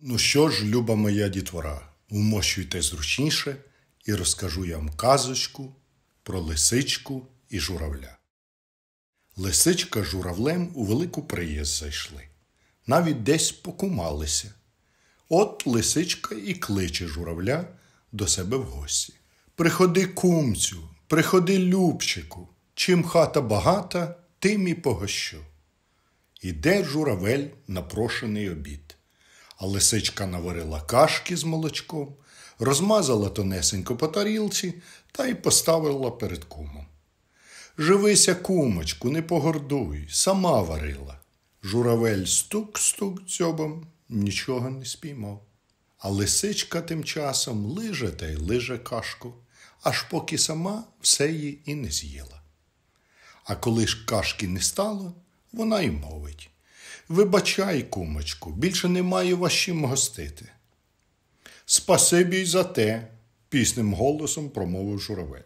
Ну що ж, люба моя дітвора, умощуйте зручніше і розкажу я вам казочку про лисичку і журавля. Лисичка з журавлем у велику приїзд зайшли, навіть десь покумалися. От лисичка і кличе журавля до себе в гості. Приходи, кумцю, приходи, любчику, чим хата багата, тим і погощу. Іде журавель на прошений обід а лисичка наварила кашки з молочком, розмазала тонесенько по тарілці та й поставила перед кумом. Живися, кумочку, не погордуй, сама варила. Журавель стук-стук дзьобом нічого не спіймав. А лисичка тим часом лиже та й лиже кашку, аж поки сама все її і не з'їла. А коли ж кашки не стало, вона й мовить. Вибачай, кумочку, більше не маю вас чим гостити. Спасибі й за те, пісним голосом промовив журавель.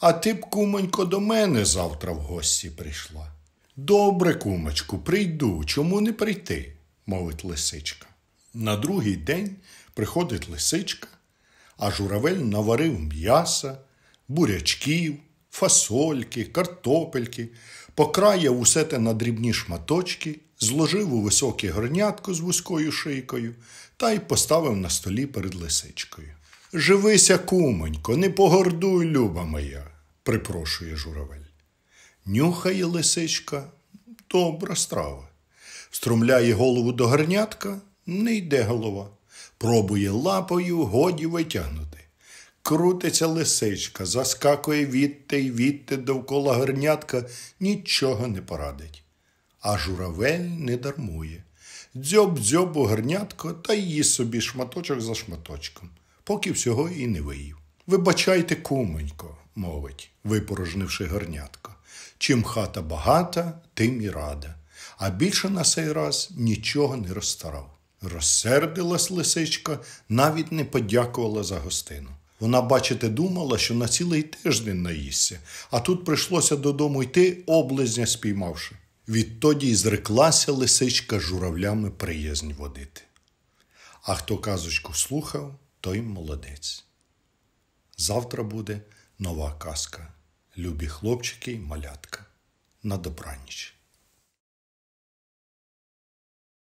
А ти б, кумонько, до мене завтра в гості прийшла. Добре, кумочку, прийду, чому не прийти? мовить лисичка. На другий день приходить лисичка, а журавель наварив м'яса, бурячків фасольки, картопельки, покраяв усе те на дрібні шматочки, зложив у високе горнятко з вузькою шийкою та й поставив на столі перед лисичкою. Живися, кумонько, не погордуй, люба моя, припрошує журавель. Нюхає лисичка добра страва. Струмляє голову до горнятка, не йде голова. Пробує лапою, годі витягнути. Крутиться лисичка, заскакує відти й відти довкола горнятка, нічого не порадить. А журавель не дармує. Дзьоб дзьобу горнятко та її собі шматочок за шматочком, поки всього і не виїв. Вибачайте, кумонько, мовить, випорожнивши горнятко. Чим хата багата, тим і рада. А більше на сей раз нічого не розстарав. Розсердилась лисичка, навіть не подякувала за гостину. Вона, бачите, думала, що на цілий тиждень наїсться, а тут прийшлося додому йти, облизня спіймавши. Відтоді й зреклася лисичка журавлями приязнь водити. А хто казочку слухав, той молодець. Завтра буде нова казка. Любі хлопчики й малятка. На добраніч.